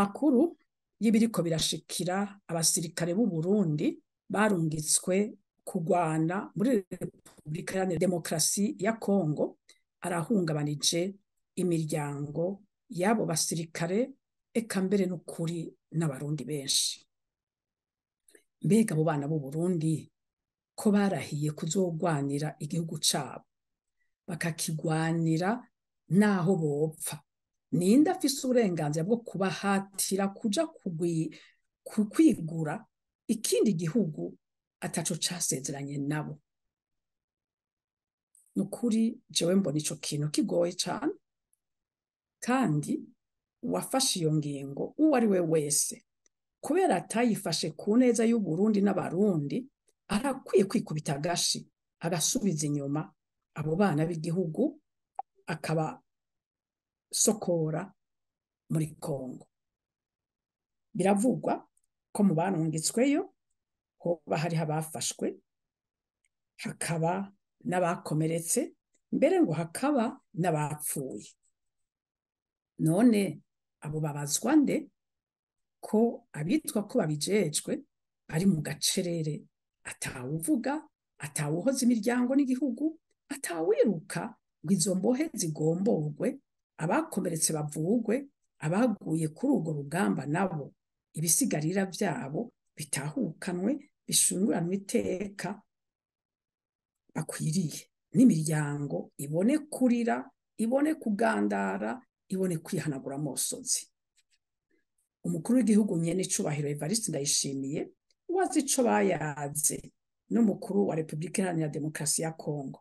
amakuru y'ibiriko birashikira abasirikare b'u Burundi barungitswe kugwana muri Republika ya Demokarasi ya Kongo arahungabanije imiryango y'abo basirikare eka mbere n'ukuri n'abarundi benshi mbega abo bana b'u Burundi ko barahiye kuzogwanira igihugu cabo bakakigwanira naho bopfa ninde afise uburenganzira bwo kubahatira kuja kwigura ikindi gihugu ataco casezeranye nabo ni jewe mbona ico kintu kigoye cane kandi wafashe iyo ngingo uwo ari we wese kubera atayifashe ku neza y'uburundi n'abarundi arakwiye kwikubita agashi agasubiza inyuma abo bana b'igihugu akaba sokora muri Congo biravugwa ko mu barungitsweyo hoba hari abafashwe hakaba n'abakomeretse mbere ngo hakaba n'abapfuye none abo babazwa nde ko abitwa ko babijejwe bari mu gacerere atawuvuga atawuhoza imiryango n'igihugu atawiruka ngo izo mbohe zigomborwe abakomeretse bavugwe abaguye kuri urwo rugamba nabo ibisigarira byabo bitahukanwe bishinguranwe iteka bakwiriye n'imiryango ibone kurira ibone kugandara ibone kwihanagura amosozi umukuru w'igihugu nyene icubahiro evariste ndayishimiye wazi ico bayaze n'umukuru wa repubulika iharanira demokarasi ya kongo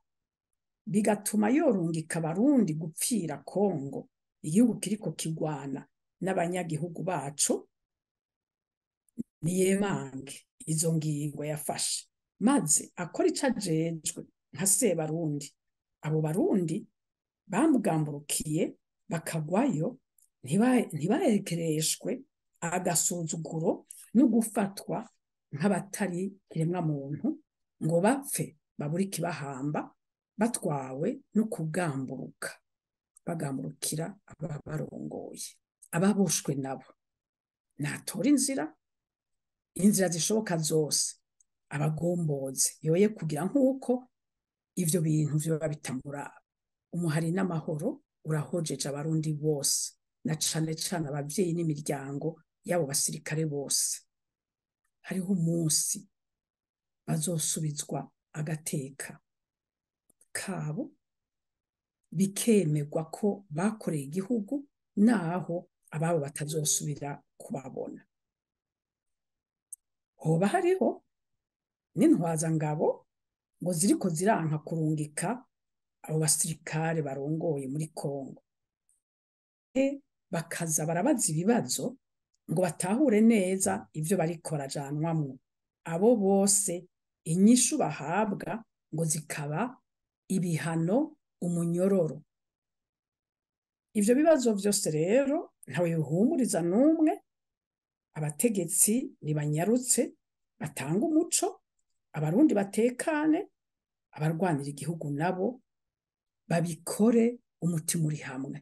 bigatuma yorungika abarundi gupfira kongo igihugu kiriko kigwana n'abanyagihugu bacu niyemange izo ngingo yafashe maze akora ico ajejwe nka sebarundi abo barundi bamugamburukiye bakagwayo ntibarekereshwe agasuzuguro no gufatwa nk'abatari kiremwa muntu ngo bapfe babura ikibahamba batwawe no kugamburuka bagamburukira ababarongoye ababoshwe nabo natora inzira inzira zishoboka zose abagomboze yoye kugira nk'uko ibyo bintu biba bitamuraba umuhari n'amahoro urahojeje abarundi bose na cane cane abavyeyi n'imiryango y'abo basirikare bose hariho umunsi bazosubizwa agateka kabo bikemerwa ko bakoreye igihugu naho ababo batazosubira kubabona hoba hariho n'intwazangabo ngo ziriko ziranka kurungika abo basirikare barongoye muri kongo e, bakaza barabaza ibibazo ngo batahure neza ibyo bariko barajanwamwo abo bose inyishu bahabwa ngo zikaba ibihano umunyororo ibyo bibazo byose rero ntawe bihumuriza n'umwe abategetsi ntibanyarutse batanga umuco abarundi batekane abarwanira igihugu nabo babikore umutima uri hamwe